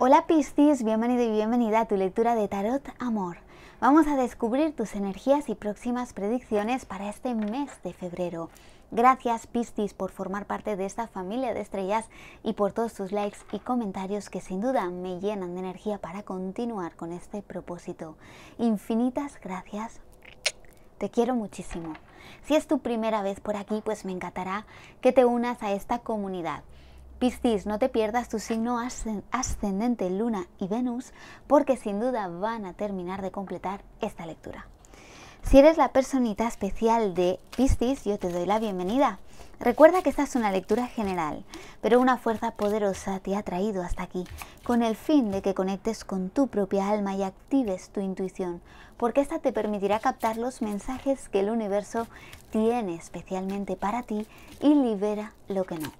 Hola Pistis, bienvenido y bienvenida a tu lectura de Tarot Amor. Vamos a descubrir tus energías y próximas predicciones para este mes de febrero. Gracias Pistis por formar parte de esta familia de estrellas y por todos tus likes y comentarios que sin duda me llenan de energía para continuar con este propósito. Infinitas gracias. Te quiero muchísimo. Si es tu primera vez por aquí, pues me encantará que te unas a esta comunidad. Piscis, no te pierdas tu signo ascendente, Luna y Venus, porque sin duda van a terminar de completar esta lectura. Si eres la personita especial de Piscis, yo te doy la bienvenida. Recuerda que esta es una lectura general, pero una fuerza poderosa te ha traído hasta aquí, con el fin de que conectes con tu propia alma y actives tu intuición, porque esta te permitirá captar los mensajes que el universo tiene especialmente para ti y libera lo que no.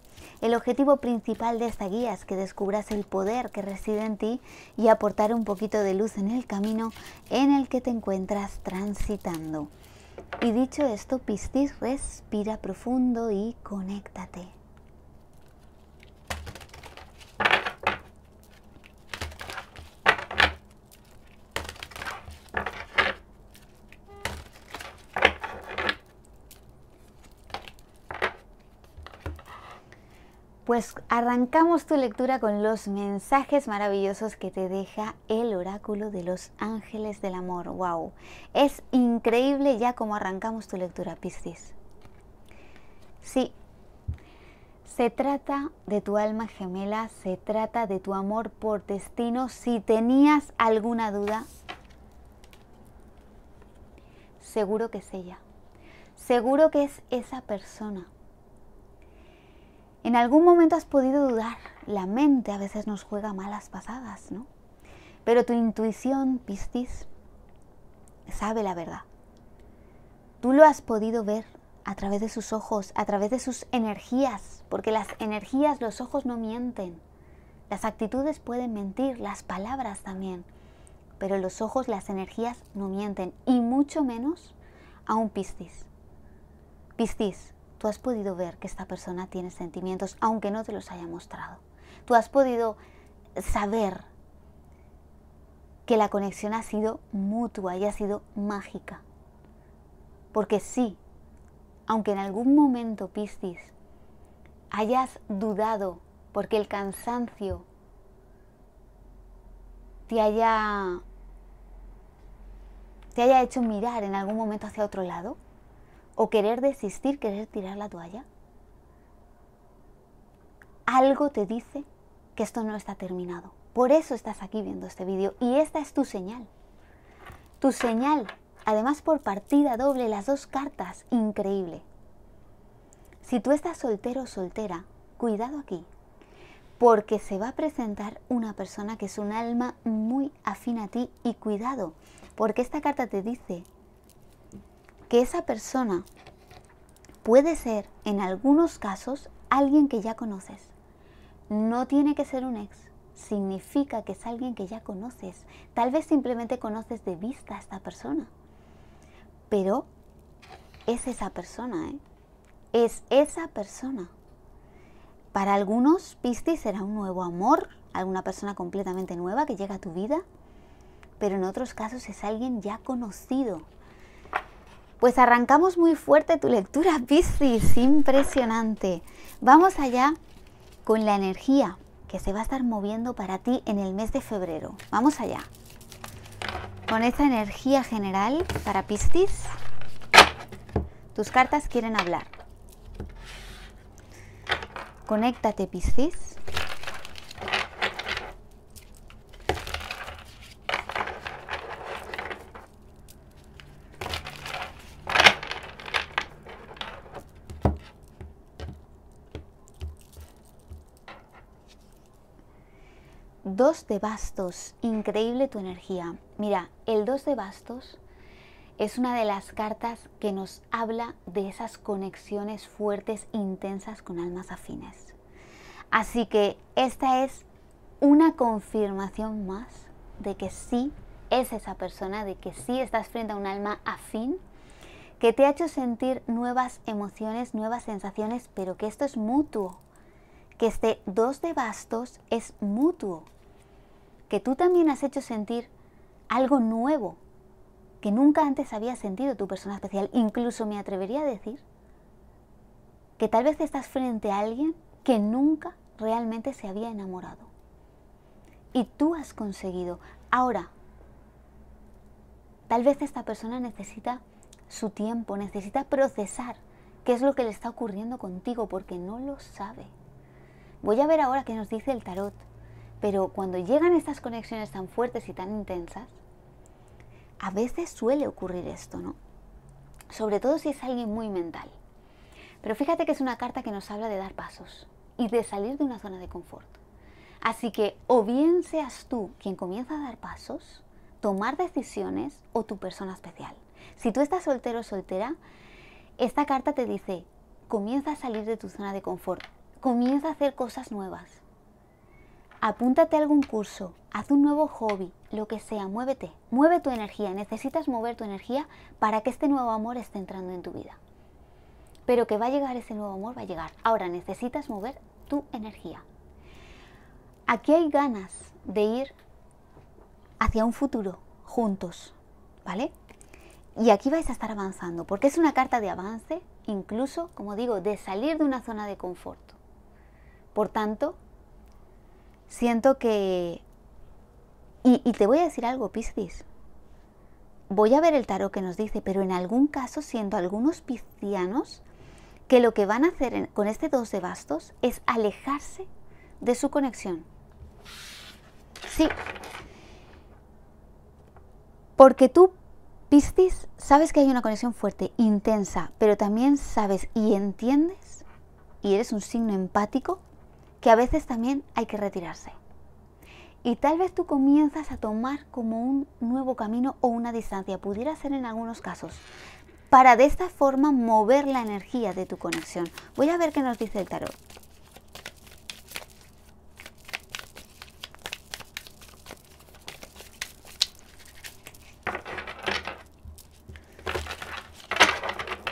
El objetivo principal de esta guía es que descubras el poder que reside en ti y aportar un poquito de luz en el camino en el que te encuentras transitando. Y dicho esto, pistis respira profundo y conéctate. Pues arrancamos tu lectura con los mensajes maravillosos que te deja el oráculo de los ángeles del amor. ¡Wow! Es increíble ya como arrancamos tu lectura, Piscis. Sí, se trata de tu alma gemela, se trata de tu amor por destino. Si tenías alguna duda, seguro que es ella. Seguro que es esa persona en algún momento has podido dudar, la mente a veces nos juega malas pasadas, ¿no? Pero tu intuición, Piscis, sabe la verdad. Tú lo has podido ver a través de sus ojos, a través de sus energías, porque las energías, los ojos no mienten. Las actitudes pueden mentir, las palabras también, pero los ojos, las energías no mienten, y mucho menos a un Piscis. Piscis, tú has podido ver que esta persona tiene sentimientos, aunque no te los haya mostrado. Tú has podido saber que la conexión ha sido mutua y ha sido mágica. Porque sí, aunque en algún momento, Piscis, hayas dudado porque el cansancio te haya, te haya hecho mirar en algún momento hacia otro lado, o querer desistir, querer tirar la toalla? Algo te dice que esto no está terminado. Por eso estás aquí viendo este vídeo y esta es tu señal. Tu señal, además por partida doble, las dos cartas, increíble. Si tú estás soltero o soltera, cuidado aquí, porque se va a presentar una persona que es un alma muy afín a ti y cuidado, porque esta carta te dice que esa persona puede ser, en algunos casos, alguien que ya conoces. No tiene que ser un ex, significa que es alguien que ya conoces. Tal vez simplemente conoces de vista a esta persona, pero es esa persona, ¿eh? Es esa persona. Para algunos, Pistis será un nuevo amor, alguna persona completamente nueva que llega a tu vida, pero en otros casos es alguien ya conocido, pues arrancamos muy fuerte tu lectura, Piscis, impresionante. Vamos allá con la energía que se va a estar moviendo para ti en el mes de febrero. Vamos allá. Con esa energía general para Piscis, tus cartas quieren hablar. Conéctate, Piscis. Dos de bastos, increíble tu energía. Mira, el 2 de bastos es una de las cartas que nos habla de esas conexiones fuertes, intensas con almas afines. Así que esta es una confirmación más de que sí es esa persona, de que sí estás frente a un alma afín que te ha hecho sentir nuevas emociones, nuevas sensaciones, pero que esto es mutuo, que este dos de bastos es mutuo que tú también has hecho sentir algo nuevo que nunca antes había sentido tu persona especial. Incluso me atrevería a decir que tal vez estás frente a alguien que nunca realmente se había enamorado. Y tú has conseguido. Ahora, tal vez esta persona necesita su tiempo, necesita procesar qué es lo que le está ocurriendo contigo porque no lo sabe. Voy a ver ahora qué nos dice el tarot pero cuando llegan estas conexiones tan fuertes y tan intensas, a veces suele ocurrir esto, ¿no? Sobre todo si es alguien muy mental. Pero fíjate que es una carta que nos habla de dar pasos y de salir de una zona de confort. Así que o bien seas tú quien comienza a dar pasos, tomar decisiones o tu persona especial. Si tú estás soltero o soltera, esta carta te dice, comienza a salir de tu zona de confort, comienza a hacer cosas nuevas, Apúntate a algún curso, haz un nuevo hobby, lo que sea, muévete, mueve tu energía, necesitas mover tu energía para que este nuevo amor esté entrando en tu vida. Pero que va a llegar ese nuevo amor, va a llegar. Ahora necesitas mover tu energía. Aquí hay ganas de ir hacia un futuro juntos, ¿vale? Y aquí vais a estar avanzando, porque es una carta de avance, incluso, como digo, de salir de una zona de confort. Por tanto, Siento que... Y, te voy a decir algo, Piscis. Voy a ver el tarot que nos dice, pero en algún caso, siendo algunos piscianos, que lo que van a hacer con este dos de bastos es alejarse de su conexión. Sí. Porque tú, Piscis, sabes que hay una conexión fuerte, intensa, pero también sabes y entiendes, y eres un signo empático, que a veces también hay que retirarse. Y tal vez tú comienzas a tomar como un nuevo camino o una distancia, pudiera ser en algunos casos, para de esta forma mover la energía de tu conexión. Voy a ver qué nos dice el tarot.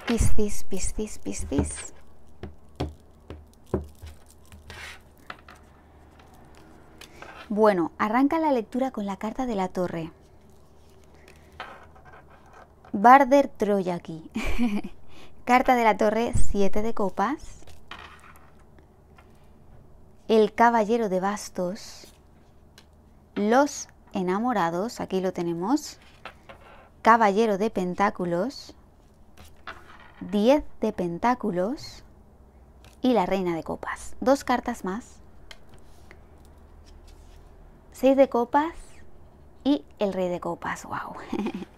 Piscis, piscis, piscis. Bueno, arranca la lectura con la carta de la torre. Barder Troya aquí. carta de la torre, siete de copas. El caballero de bastos. Los enamorados, aquí lo tenemos. Caballero de pentáculos. Diez de pentáculos. Y la reina de copas. Dos cartas más seis de copas y el rey de copas, wow.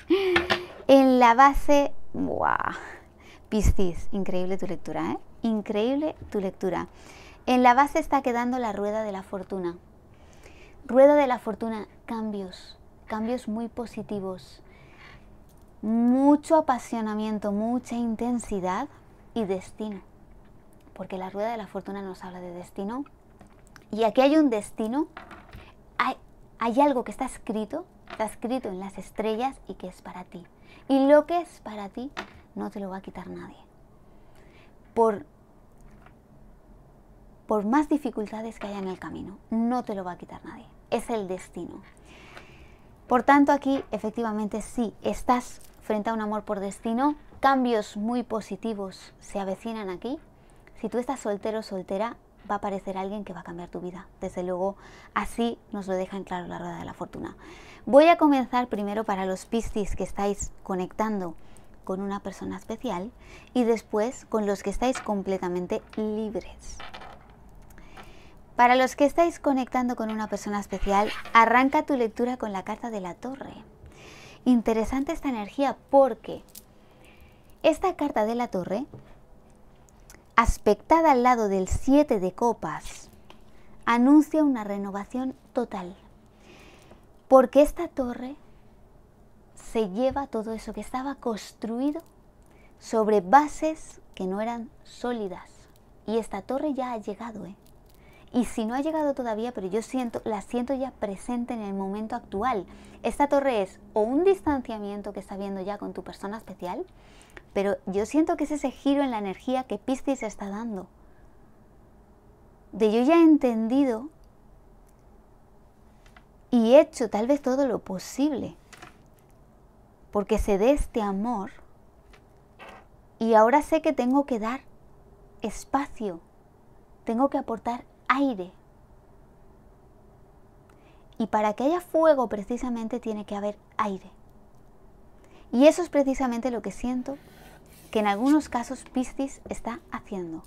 en la base, wow. Piscis, increíble tu lectura, ¿eh? Increíble tu lectura. En la base está quedando la rueda de la fortuna. Rueda de la fortuna, cambios, cambios muy positivos. Mucho apasionamiento, mucha intensidad y destino. Porque la rueda de la fortuna nos habla de destino. Y aquí hay un destino, hay algo que está escrito, está escrito en las estrellas y que es para ti. Y lo que es para ti no te lo va a quitar nadie. Por, por más dificultades que haya en el camino, no te lo va a quitar nadie. Es el destino. Por tanto, aquí efectivamente sí, estás frente a un amor por destino, cambios muy positivos se avecinan aquí. Si tú estás soltero o soltera, va a aparecer alguien que va a cambiar tu vida. Desde luego, así nos lo deja en claro la rueda de la fortuna. Voy a comenzar primero para los Piscis que estáis conectando con una persona especial y después con los que estáis completamente libres. Para los que estáis conectando con una persona especial, arranca tu lectura con la carta de la torre. Interesante esta energía porque esta carta de la torre aspectada al lado del 7 de copas, anuncia una renovación total. Porque esta torre se lleva todo eso que estaba construido sobre bases que no eran sólidas. Y esta torre ya ha llegado, ¿eh? Y si no ha llegado todavía, pero yo siento, la siento ya presente en el momento actual. Esta torre es o un distanciamiento que está viendo ya con tu persona especial, pero yo siento que es ese giro en la energía que Piscis está dando. De yo ya he entendido y he hecho tal vez todo lo posible porque se dé este amor y ahora sé que tengo que dar espacio, tengo que aportar aire. Y para que haya fuego precisamente tiene que haber aire. Y eso es precisamente lo que siento que en algunos casos Piscis está haciendo.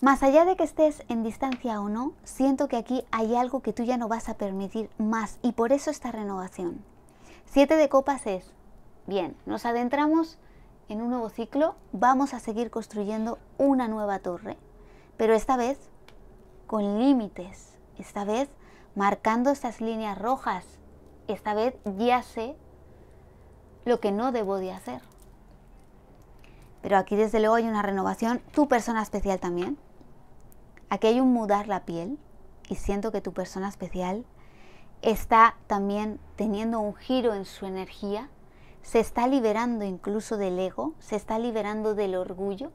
Más allá de que estés en distancia o no, siento que aquí hay algo que tú ya no vas a permitir más y por eso esta renovación. Siete de copas es, bien, nos adentramos en un nuevo ciclo, vamos a seguir construyendo una nueva torre, pero esta vez con límites, esta vez marcando estas líneas rojas, esta vez ya sé lo que no debo de hacer. Pero aquí desde luego hay una renovación, tu persona especial también. Aquí hay un mudar la piel y siento que tu persona especial está también teniendo un giro en su energía, se está liberando incluso del ego, se está liberando del orgullo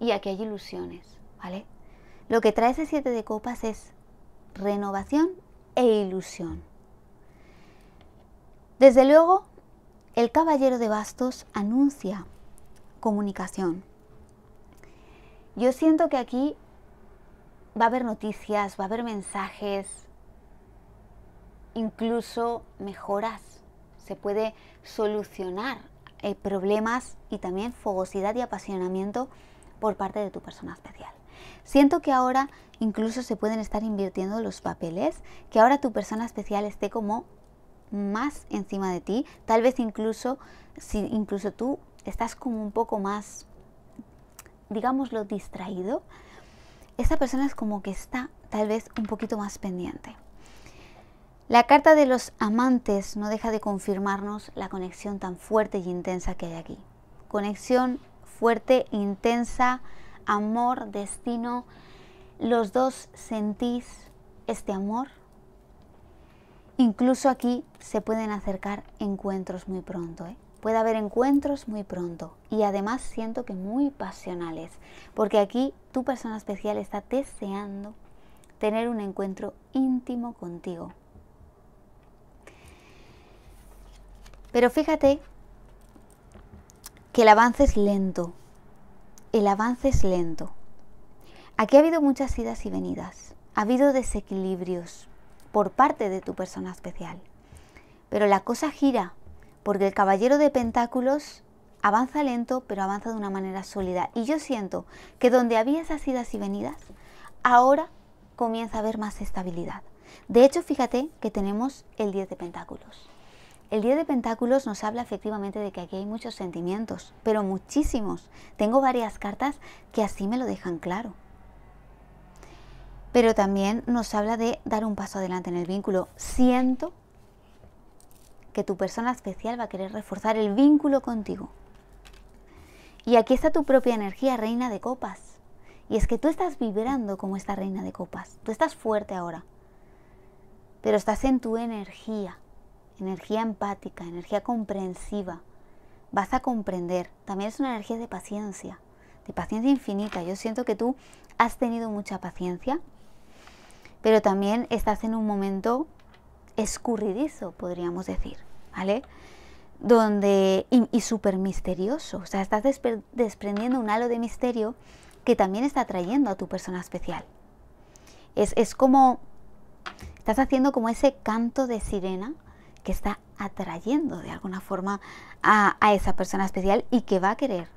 y aquí hay ilusiones, ¿vale? Lo que trae ese siete de copas es renovación e ilusión. Desde luego, el caballero de bastos anuncia comunicación. Yo siento que aquí va a haber noticias, va a haber mensajes, incluso mejoras. Se puede solucionar eh, problemas y también fogosidad y apasionamiento por parte de tu persona especial. Siento que ahora incluso se pueden estar invirtiendo los papeles, que ahora tu persona especial esté como más encima de ti, tal vez incluso si incluso tú estás como un poco más digámoslo distraído, esta persona es como que está tal vez un poquito más pendiente. La carta de los amantes no deja de confirmarnos la conexión tan fuerte y intensa que hay aquí. Conexión fuerte, intensa, amor, destino. Los dos sentís este amor, Incluso aquí se pueden acercar encuentros muy pronto. ¿eh? Puede haber encuentros muy pronto y además siento que muy pasionales, porque aquí tu persona especial está deseando tener un encuentro íntimo contigo. Pero fíjate que el avance es lento, el avance es lento. Aquí ha habido muchas idas y venidas, ha habido desequilibrios, por parte de tu persona especial. Pero la cosa gira, porque el caballero de pentáculos avanza lento, pero avanza de una manera sólida. Y yo siento que donde había esas idas y venidas, ahora comienza a haber más estabilidad. De hecho, fíjate que tenemos el 10 de pentáculos. El 10 de pentáculos nos habla efectivamente de que aquí hay muchos sentimientos, pero muchísimos. Tengo varias cartas que así me lo dejan claro pero también nos habla de dar un paso adelante en el vínculo. Siento que tu persona especial va a querer reforzar el vínculo contigo. Y aquí está tu propia energía, reina de copas. Y es que tú estás vibrando como esta reina de copas. Tú estás fuerte ahora. Pero estás en tu energía. Energía empática, energía comprensiva. Vas a comprender. También es una energía de paciencia. De paciencia infinita. Yo siento que tú has tenido mucha paciencia pero también estás en un momento escurridizo, podríamos decir, ¿vale? Donde, y, súper misterioso, o sea, estás desprendiendo un halo de misterio que también está atrayendo a tu persona especial. Es, como, estás haciendo como ese canto de sirena que está atrayendo de alguna forma a, a esa persona especial y que va a querer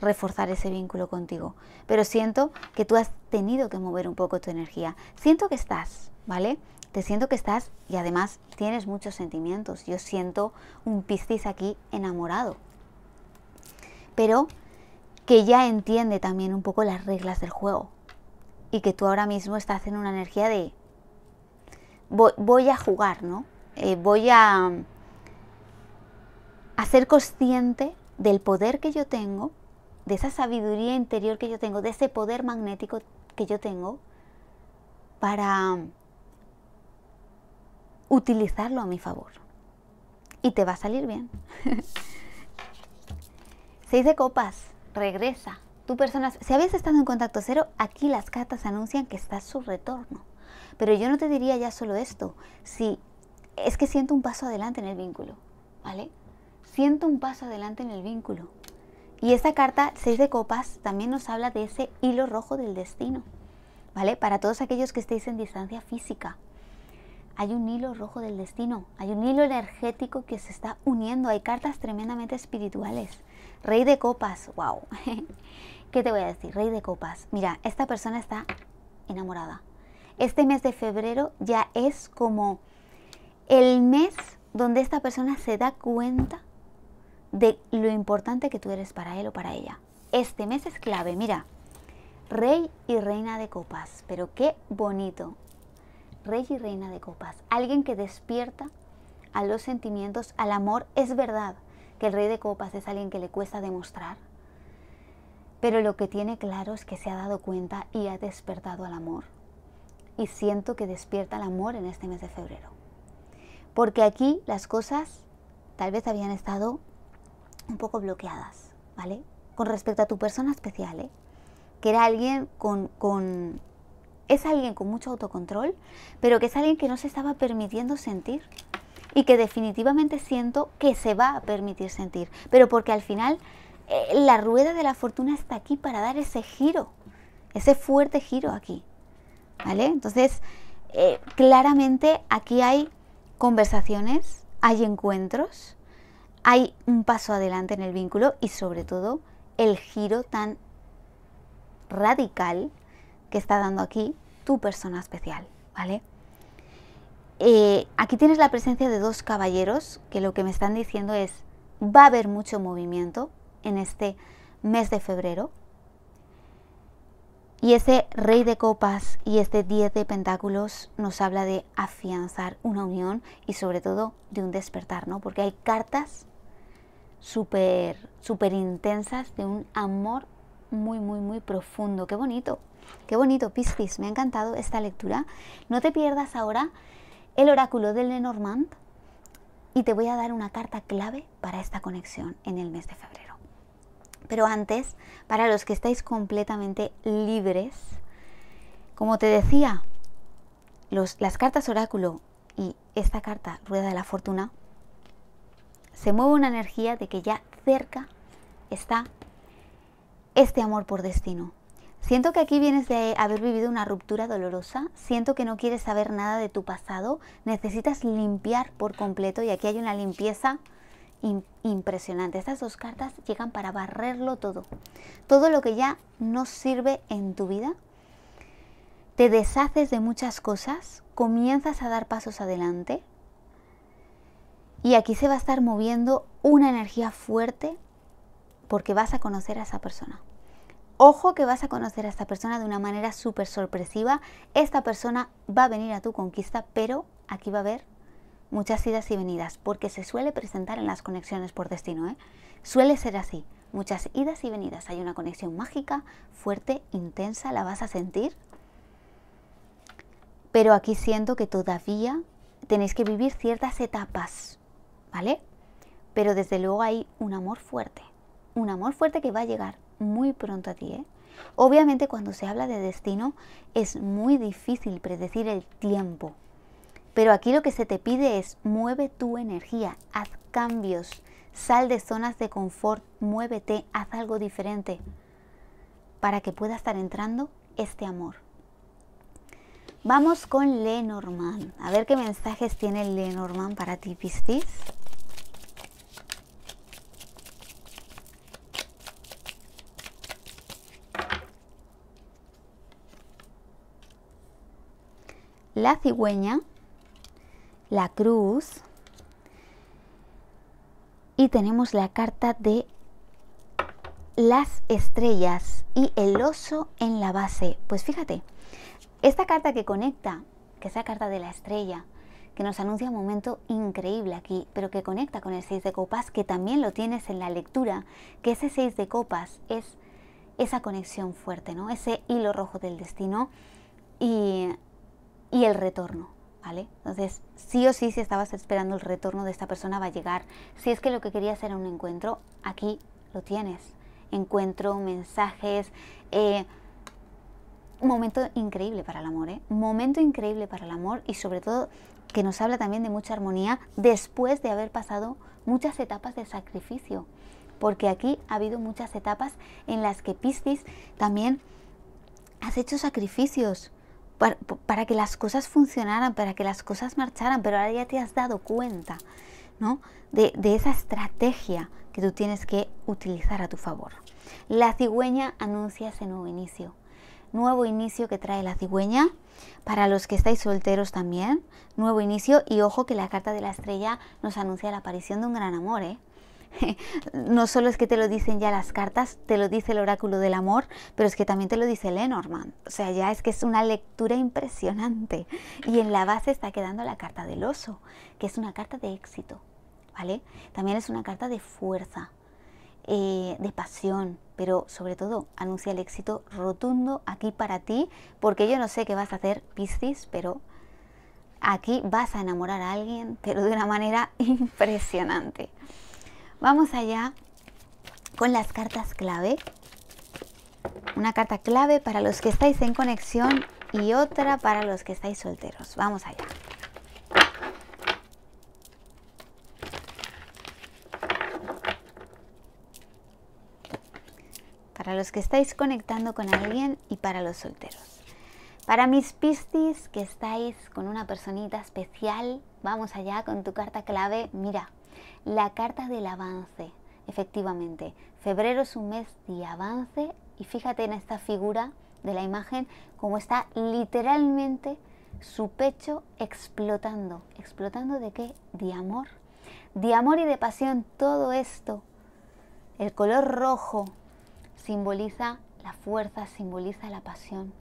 reforzar ese vínculo contigo. Pero siento que tú has tenido que mover un poco tu energía. Siento que estás, ¿vale? Te siento que estás y además tienes muchos sentimientos. Yo siento un Piscis aquí enamorado. Pero que ya entiende también un poco las reglas del juego. Y que tú ahora mismo estás en una energía de voy, a jugar, ¿no? Eh, voy a, hacer mm, consciente del poder que yo tengo de esa sabiduría interior que yo tengo, de ese poder magnético que yo tengo, para utilizarlo a mi favor. Y te va a salir bien. Seis de copas, regresa. Tu persona, si habías estado en contacto cero, aquí las cartas anuncian que está su retorno. Pero yo no te diría ya solo esto, si es que siento un paso adelante en el vínculo, ¿vale? Siento un paso adelante en el vínculo. Y esta carta, seis de copas, también nos habla de ese hilo rojo del destino, ¿vale? Para todos aquellos que estéis en distancia física, hay un hilo rojo del destino, hay un hilo energético que se está uniendo, hay cartas tremendamente espirituales. Rey de copas, wow. ¿Qué te voy a decir? Rey de copas. Mira, esta persona está enamorada. Este mes de febrero ya es como el mes donde esta persona se da cuenta de lo importante que tú eres para él o para ella. Este mes es clave, mira. Rey y reina de copas, pero qué bonito. Rey y reina de copas. Alguien que despierta a los sentimientos, al amor. Es verdad que el rey de copas es alguien que le cuesta demostrar, pero lo que tiene claro es que se ha dado cuenta y ha despertado al amor. Y siento que despierta el amor en este mes de febrero. Porque aquí las cosas tal vez habían estado un poco bloqueadas, ¿vale? Con respecto a tu persona especial, ¿eh? Que era alguien con, con... Es alguien con mucho autocontrol, pero que es alguien que no se estaba permitiendo sentir y que definitivamente siento que se va a permitir sentir, pero porque al final eh, la rueda de la fortuna está aquí para dar ese giro, ese fuerte giro aquí, ¿vale? Entonces, eh, claramente aquí hay conversaciones, hay encuentros, hay un paso adelante en el vínculo y sobre todo el giro tan radical que está dando aquí tu persona especial, ¿vale? Eh, aquí tienes la presencia de dos caballeros que lo que me están diciendo es va a haber mucho movimiento en este mes de febrero. Y ese rey de copas y este 10 de pentáculos nos habla de afianzar una unión y sobre todo de un despertar, ¿no? Porque hay cartas súper, súper intensas de un amor muy, muy, muy profundo. Qué bonito, qué bonito, Piscis. Me ha encantado esta lectura. No te pierdas ahora el oráculo del Lenormand y te voy a dar una carta clave para esta conexión en el mes de febrero. Pero antes, para los que estáis completamente libres, como te decía, las cartas oráculo y esta carta, Rueda de la Fortuna, se mueve una energía de que ya cerca está este amor por destino. Siento que aquí vienes de haber vivido una ruptura dolorosa, siento que no quieres saber nada de tu pasado, necesitas limpiar por completo y aquí hay una limpieza impresionante. Estas dos cartas llegan para barrerlo todo, todo lo que ya no sirve en tu vida. Te deshaces de muchas cosas, comienzas a dar pasos adelante, y aquí se va a estar moviendo una energía fuerte porque vas a conocer a esa persona. Ojo que vas a conocer a esta persona de una manera súper sorpresiva. Esta persona va a venir a tu conquista, pero aquí va a haber muchas idas y venidas, porque se suele presentar en las conexiones por destino. ¿eh? Suele ser así, muchas idas y venidas. Hay una conexión mágica, fuerte, intensa, la vas a sentir. Pero aquí siento que todavía tenéis que vivir ciertas etapas ¿vale? Pero desde luego hay un amor fuerte, un amor fuerte que va a llegar muy pronto a ti, ¿eh? Obviamente cuando se habla de destino es muy difícil predecir el tiempo, pero aquí lo que se te pide es mueve tu energía, haz cambios, sal de zonas de confort, muévete, haz algo diferente para que pueda estar entrando este amor. Vamos con Lenormand. A ver qué mensajes tiene Lenormand para ti, Pistis. la cigüeña, la cruz y tenemos la carta de las estrellas y el oso en la base. Pues fíjate, esta carta que conecta, que esa carta de la estrella, que nos anuncia un momento increíble aquí, pero que conecta con el 6 de copas, que también lo tienes en la lectura, que ese 6 de copas es esa conexión fuerte, ¿no? Ese hilo rojo del destino y y el retorno, ¿vale? Entonces, sí o sí, si estabas esperando el retorno de esta persona, va a llegar. Si es que lo que querías era un encuentro, aquí lo tienes. Encuentro, mensajes, eh, momento increíble para el amor, ¿eh? Momento increíble para el amor y sobre todo que nos habla también de mucha armonía después de haber pasado muchas etapas de sacrificio. Porque aquí ha habido muchas etapas en las que Piscis también has hecho sacrificios, para, que las cosas funcionaran, para que las cosas marcharan, pero ahora ya te has dado cuenta ¿no? de, de esa estrategia que tú tienes que utilizar a tu favor. La cigüeña anuncia ese nuevo inicio. Nuevo inicio que trae la cigüeña. Para los que estáis solteros también, nuevo inicio. Y ojo que la carta de la estrella nos anuncia la aparición de un gran amor, ¿eh? no solo es que te lo dicen ya las cartas, te lo dice el oráculo del amor, pero es que también te lo dice Lenormand. O sea, ya es que es una lectura impresionante. Y en la base está quedando la carta del oso, que es una carta de éxito, ¿vale? También es una carta de fuerza, eh, de pasión, pero sobre todo anuncia el éxito rotundo aquí para ti, porque yo no sé qué vas a hacer, Piscis, pero aquí vas a enamorar a alguien, pero de una manera impresionante. Vamos allá con las cartas clave. Una carta clave para los que estáis en conexión y otra para los que estáis solteros. Vamos allá. Para los que estáis conectando con alguien y para los solteros. Para mis pistis que estáis con una personita especial, vamos allá con tu carta clave. Mira, la carta del avance, efectivamente. Febrero es un mes de avance y fíjate en esta figura de la imagen como está literalmente su pecho explotando. ¿Explotando de qué? De amor. De amor y de pasión, todo esto. El color rojo simboliza la fuerza, simboliza la pasión.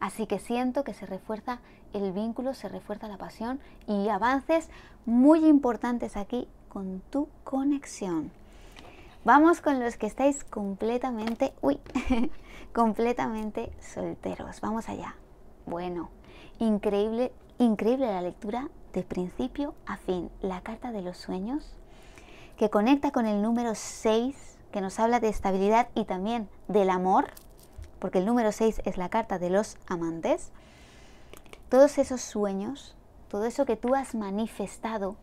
Así que siento que se refuerza el vínculo, se refuerza la pasión y avances muy importantes aquí con tu conexión. Vamos con los que estáis completamente, uy, completamente solteros. Vamos allá. Bueno, increíble, increíble la lectura de principio a fin. La carta de los sueños que conecta con el número 6, que nos habla de estabilidad y también del amor, porque el número 6 es la carta de los amantes. Todos esos sueños, todo eso que tú has manifestado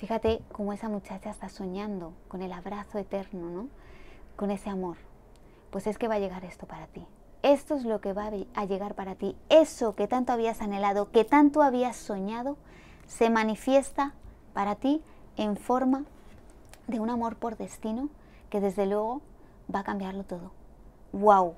Fíjate cómo esa muchacha está soñando con el abrazo eterno, ¿no? Con ese amor. Pues es que va a llegar esto para ti. Esto es lo que va a llegar para ti. Eso que tanto habías anhelado, que tanto habías soñado, se manifiesta para ti en forma de un amor por destino que desde luego va a cambiarlo todo. ¡Wow!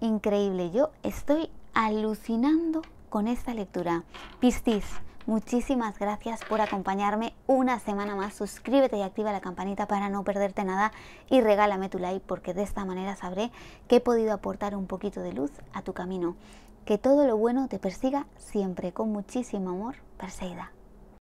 Increíble, yo estoy alucinando con esta lectura. Pistis. Muchísimas gracias por acompañarme una semana más. Suscríbete y activa la campanita para no perderte nada y regálame tu like porque de esta manera sabré que he podido aportar un poquito de luz a tu camino. Que todo lo bueno te persiga siempre con muchísimo amor, Perseida.